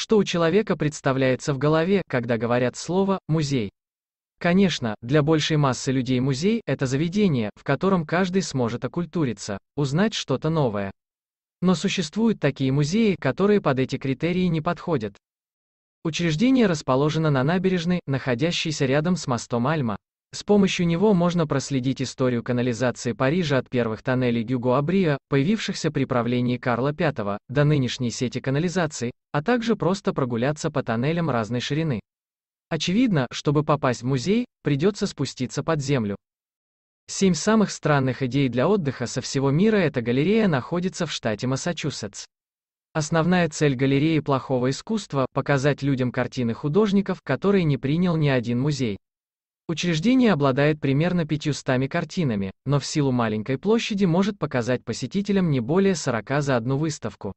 что у человека представляется в голове, когда говорят слово «музей». Конечно, для большей массы людей музей – это заведение, в котором каждый сможет окультуриться, узнать что-то новое. Но существуют такие музеи, которые под эти критерии не подходят. Учреждение расположено на набережной, находящейся рядом с мостом Альма. С помощью него можно проследить историю канализации Парижа от первых тоннелей Гюго-Абрия, появившихся при правлении Карла V, до нынешней сети канализации, а также просто прогуляться по тоннелям разной ширины. Очевидно, чтобы попасть в музей, придется спуститься под землю. Семь самых странных идей для отдыха со всего мира эта галерея находится в штате Массачусетс. Основная цель галереи плохого искусства – показать людям картины художников, которые не принял ни один музей. Учреждение обладает примерно 500 картинами, но в силу маленькой площади может показать посетителям не более 40 за одну выставку.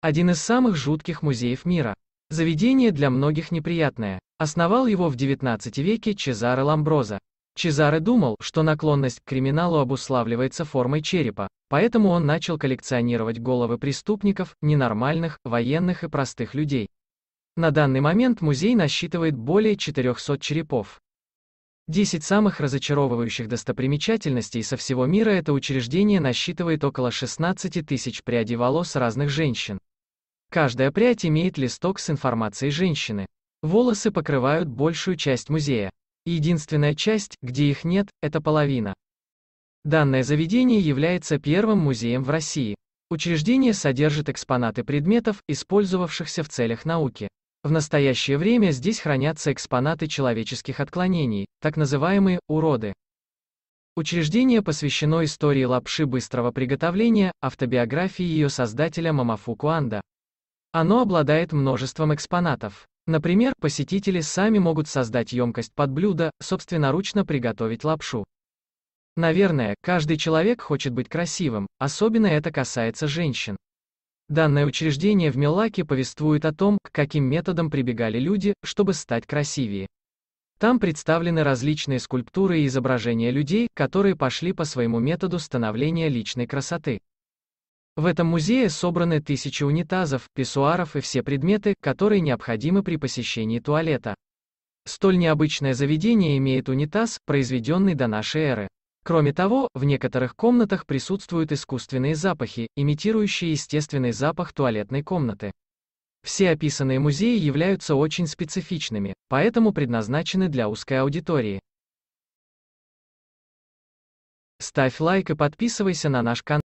Один из самых жутких музеев мира. Заведение для многих неприятное. Основал его в 19 веке Чезаре Ламброза. Чезаре думал, что наклонность к криминалу обуславливается формой черепа, поэтому он начал коллекционировать головы преступников, ненормальных, военных и простых людей. На данный момент музей насчитывает более 400 черепов. 10 самых разочаровывающих достопримечательностей со всего мира это учреждение насчитывает около 16 тысяч прядей волос разных женщин. Каждая прядь имеет листок с информацией женщины. Волосы покрывают большую часть музея. Единственная часть, где их нет, это половина. Данное заведение является первым музеем в России. Учреждение содержит экспонаты предметов, использовавшихся в целях науки. В настоящее время здесь хранятся экспонаты человеческих отклонений, так называемые «уроды». Учреждение посвящено истории лапши быстрого приготовления, автобиографии ее создателя Мамафуку Анда. Оно обладает множеством экспонатов. Например, посетители сами могут создать емкость под блюдо, собственноручно приготовить лапшу. Наверное, каждый человек хочет быть красивым, особенно это касается женщин. Данное учреждение в Милаке повествует о том, к каким методам прибегали люди, чтобы стать красивее. Там представлены различные скульптуры и изображения людей, которые пошли по своему методу становления личной красоты. В этом музее собраны тысячи унитазов, писсуаров и все предметы, которые необходимы при посещении туалета. Столь необычное заведение имеет унитаз, произведенный до нашей эры. Кроме того, в некоторых комнатах присутствуют искусственные запахи, имитирующие естественный запах туалетной комнаты. Все описанные музеи являются очень специфичными, поэтому предназначены для узкой аудитории. Ставь лайк и подписывайся на наш канал.